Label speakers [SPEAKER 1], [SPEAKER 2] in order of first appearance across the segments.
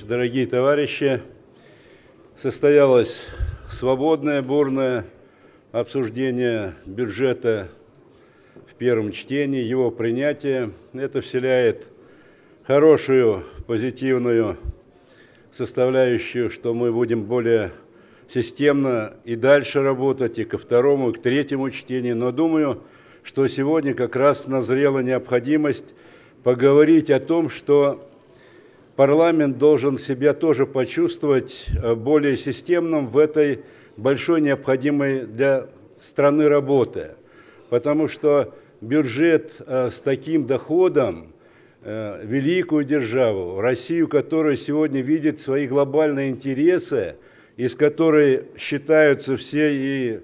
[SPEAKER 1] Владимирович, дорогие товарищи, состоялось свободное, бурное обсуждение бюджета в первом чтении, его принятие. Это вселяет хорошую, позитивную составляющую, что мы будем более системно и дальше работать, и ко второму, и к третьему чтению. Но думаю, что сегодня как раз назрела необходимость поговорить о том, что парламент должен себя тоже почувствовать э, более системным в этой большой необходимой для страны работы. Потому что бюджет э, с таким доходом, э, великую державу, Россию, которая сегодня видит свои глобальные интересы, из которой считаются все и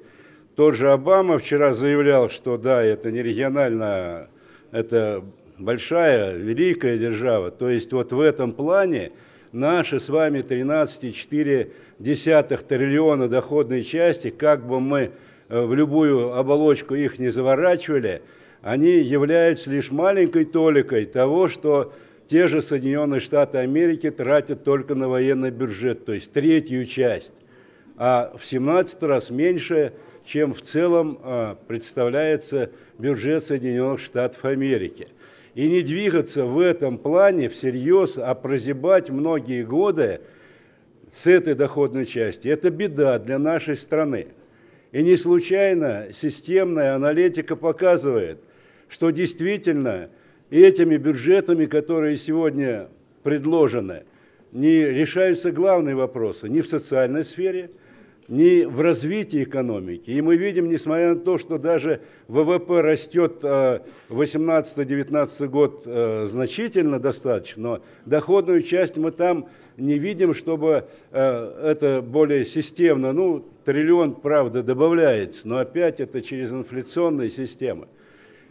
[SPEAKER 1] тот же Обама вчера заявлял, что да, это не регионально, это большая, великая держава. То есть вот в этом плане наши с вами 13,4 триллиона доходной части, как бы мы э, в любую оболочку их не заворачивали, они являются лишь маленькой толикой того, что те же Соединенные Штаты Америки тратят только на военный бюджет, то есть третью часть, а в 17 раз меньше, чем в целом э, представляется бюджет Соединенных Штатов Америки и не двигаться в этом плане всерьез, а прозябать многие годы с этой доходной части. Это беда для нашей страны. И не случайно системная аналитика показывает, что действительно этими бюджетами, которые сегодня предложены, не решаются главные вопросы ни в социальной сфере – ни в развитии экономики. И мы видим, несмотря на то, что даже ВВП растет 18-19 э, год э, значительно достаточно, но доходную часть мы там не видим, чтобы э, это более системно, ну, триллион, правда, добавляется, но опять это через инфляционные системы.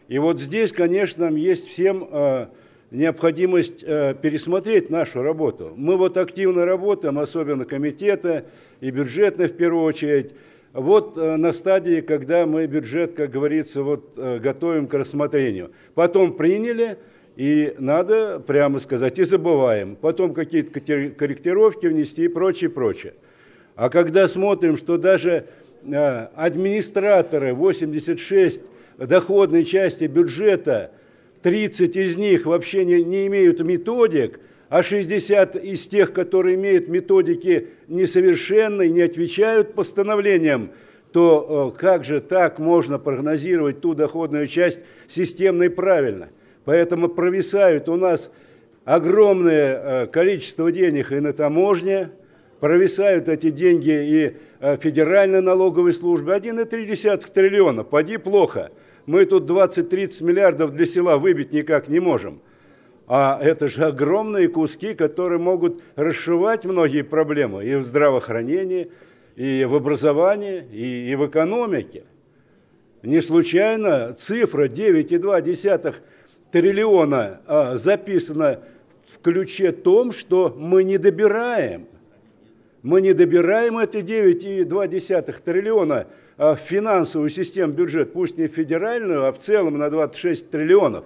[SPEAKER 1] И вот здесь, конечно, есть всем необходимость э, пересмотреть нашу работу. Мы вот активно работаем, особенно комитета и бюджетных в первую очередь. Вот э, на стадии, когда мы бюджет, как говорится, вот э, готовим к рассмотрению. Потом приняли, и надо прямо сказать, и забываем. Потом какие-то корректировки внести и прочее, прочее. А когда смотрим, что даже администраторы 86 доходной части бюджета – 30 из них вообще не, не имеют методик, а 60 из тех, которые имеют методики несовершенные, не отвечают постановлениям, то э, как же так можно прогнозировать ту доходную часть системно и правильно? Поэтому провисают у нас огромное э, количество денег и на таможне, провисают эти деньги и э, Федеральной налоговой службе. 1,3 триллиона, поди плохо. Мы тут 20-30 миллиардов для села выбить никак не можем. А это же огромные куски, которые могут расшивать многие проблемы и в здравоохранении, и в образовании, и, и в экономике. Не случайно цифра 9,2 триллиона а, записана в ключе том, что мы не добираем – мы не добираем эти 9,2 триллиона а в финансовую систему бюджет, пусть не федеральную, а в целом на 26 триллионов.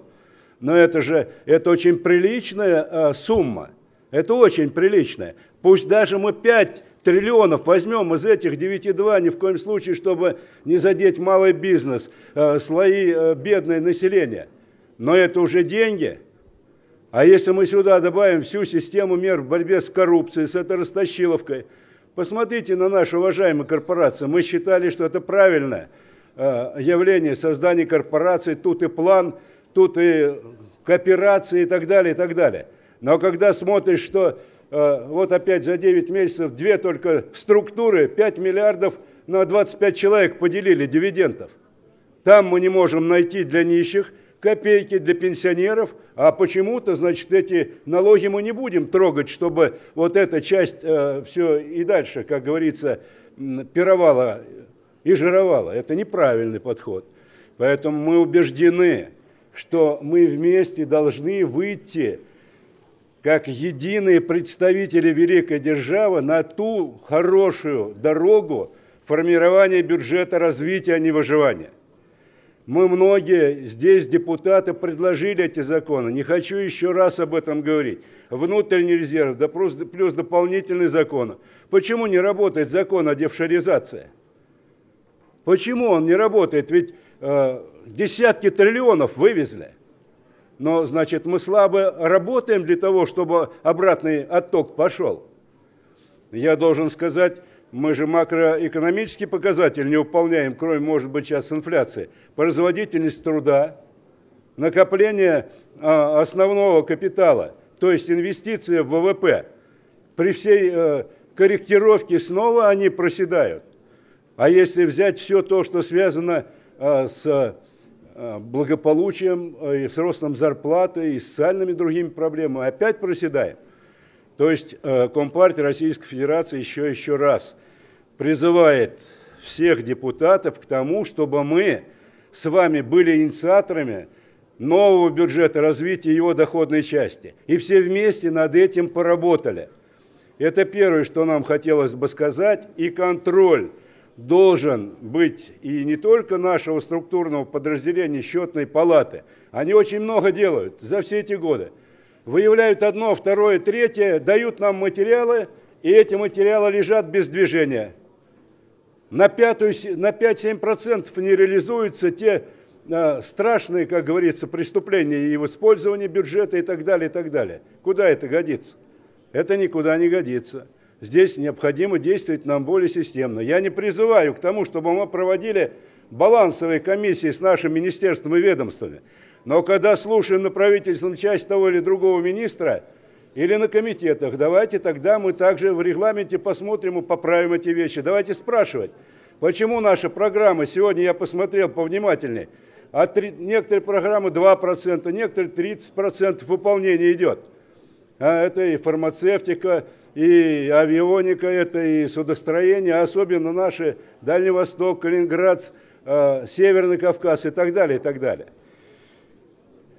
[SPEAKER 1] Но это же это очень приличная а, сумма. Это очень приличная. Пусть даже мы 5 триллионов возьмем из этих 9,2, ни в коем случае, чтобы не задеть малый бизнес, а, слои бедное население. Но это уже деньги – а если мы сюда добавим всю систему мер в борьбе с коррупцией, с этой растащиловкой, посмотрите на наши уважаемые корпорации. Мы считали, что это правильное э, явление создания корпораций. Тут и план, тут и кооперации и так далее, и так далее. Но когда смотришь, что э, вот опять за 9 месяцев две только структуры 5 миллиардов на 25 человек поделили дивидендов. Там мы не можем найти для нищих – копейки для пенсионеров, а почему-то, значит, эти налоги мы не будем трогать, чтобы вот эта часть э, все и дальше, как говорится, пировала и жировала. Это неправильный подход. Поэтому мы убеждены, что мы вместе должны выйти как единые представители великой державы на ту хорошую дорогу формирования бюджета развития, а не выживания. Мы многие здесь, депутаты, предложили эти законы. Не хочу еще раз об этом говорить. Внутренний резерв, да плюс, плюс дополнительные законы. Почему не работает закон о девшаризации? Почему он не работает? Ведь э, десятки триллионов вывезли. Но, значит, мы слабо работаем для того, чтобы обратный отток пошел. Я должен сказать, мы же макроэкономический показатель не выполняем, кроме, может быть, сейчас инфляции. Производительность труда, накопление а, основного капитала, то есть инвестиции в ВВП. При всей э, корректировке снова они проседают. А если взять все то, что связано а, с а, благополучием, э, и с ростом зарплаты, и с социальными другими проблемами, опять проседаем. То есть э, Компартия Российской Федерации еще еще раз призывает всех депутатов к тому, чтобы мы с вами были инициаторами нового бюджета развития его доходной части. И все вместе над этим поработали. Это первое, что нам хотелось бы сказать. И контроль должен быть и не только нашего структурного подразделения счетной палаты. Они очень много делают за все эти годы выявляют одно, второе, третье, дают нам материалы, и эти материалы лежат без движения. На, пятую, на 5-7% не реализуются те э, страшные, как говорится, преступления и в использовании бюджета и так далее, и так далее. Куда это годится? Это никуда не годится. Здесь необходимо действовать нам более системно. Я не призываю к тому, чтобы мы проводили балансовые комиссии с нашим министерством и ведомствами. Но когда слушаем на правительственном часть того или другого министра или на комитетах, давайте тогда мы также в регламенте посмотрим и поправим эти вещи. Давайте спрашивать, почему наша программа, сегодня я посмотрел повнимательнее, от некоторые программы 2%, некоторые 30% выполнения идет. А это и фармацевтика, и авионика, это и судостроение, особенно наши Дальний Восток, Калининград, э, Северный Кавказ и так далее, и так далее.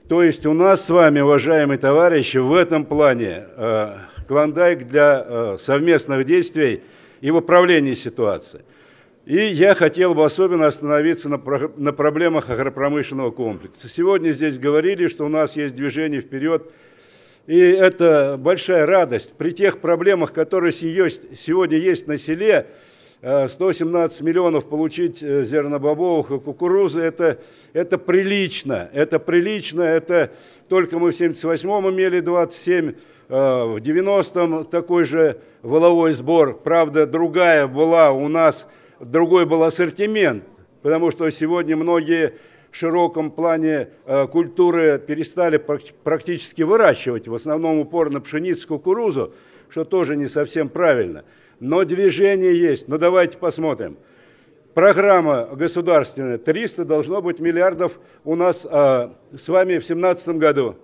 [SPEAKER 1] То есть у нас с вами, уважаемые товарищи, в этом плане э, клондайк для э, совместных действий и в управлении ситуацией. И я хотел бы особенно остановиться на, на проблемах агропромышленного комплекса. Сегодня здесь говорили, что у нас есть движение вперед, и это большая радость. При тех проблемах, которые сегодня есть на селе, 117 э, миллионов получить э, зернобобовых и кукурузы, это, это прилично, это прилично, это только мы в 78-м имели 27, э, в 90-м такой же воловой сбор, правда, другая была у нас, другой был ассортимент, потому что сегодня многие в широком плане культуры перестали практически выращивать, в основном упор на пшеницу, кукурузу, что тоже не совсем правильно – но движение есть. Но ну, давайте посмотрим. Программа государственная 300 должно быть миллиардов у нас а, с вами в 2017 году.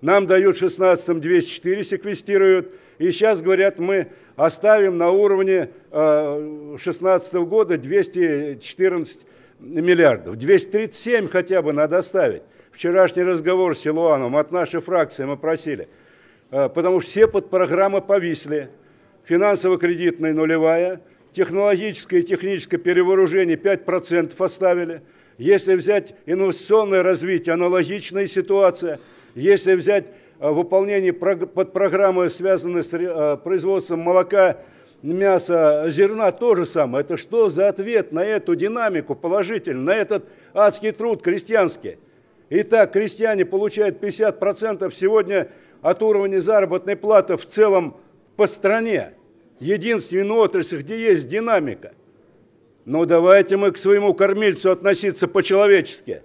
[SPEAKER 1] Нам дают в 16 204 секвестируют. И сейчас, говорят, мы оставим на уровне 2016 а, э, года 214 миллиардов. 237 хотя бы надо оставить. Вчерашний разговор с Силуаном от нашей фракции мы просили. Э, потому что все под программы повисли финансово-кредитная нулевая, технологическое и техническое перевооружение 5% оставили. Если взять инновационное развитие, аналогичная ситуация. Если взять а, выполнение под программы, связанные с э, производством молока, мяса, зерна, то же самое. Это что за ответ на эту динамику положительную, на этот адский труд крестьянский? Итак, крестьяне получают 50% сегодня от уровня заработной платы в целом по стране единственную отрасль, где есть динамика. Но давайте мы к своему кормильцу относиться по-человечески.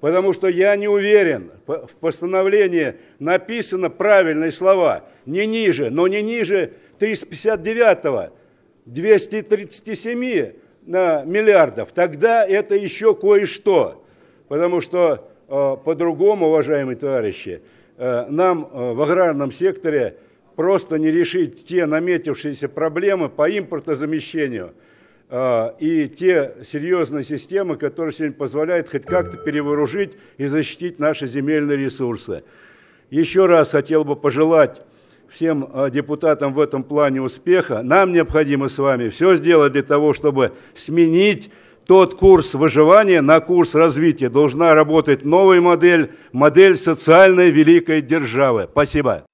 [SPEAKER 1] Потому что я не уверен, в постановлении написано правильные слова, не ниже, но не ниже 359 237 а, миллиардов. Тогда это еще кое-что. Потому что а, по-другому, уважаемые товарищи, а, нам в аграрном секторе просто не решить те наметившиеся проблемы по импортозамещению а, и те серьезные системы, которые сегодня позволяют хоть как-то перевооружить и защитить наши земельные ресурсы. Еще раз хотел бы пожелать всем а, депутатам в этом плане успеха. Нам необходимо с вами все сделать для того, чтобы сменить тот курс выживания на курс развития. Должна работать новая модель, модель социальной великой державы. Спасибо.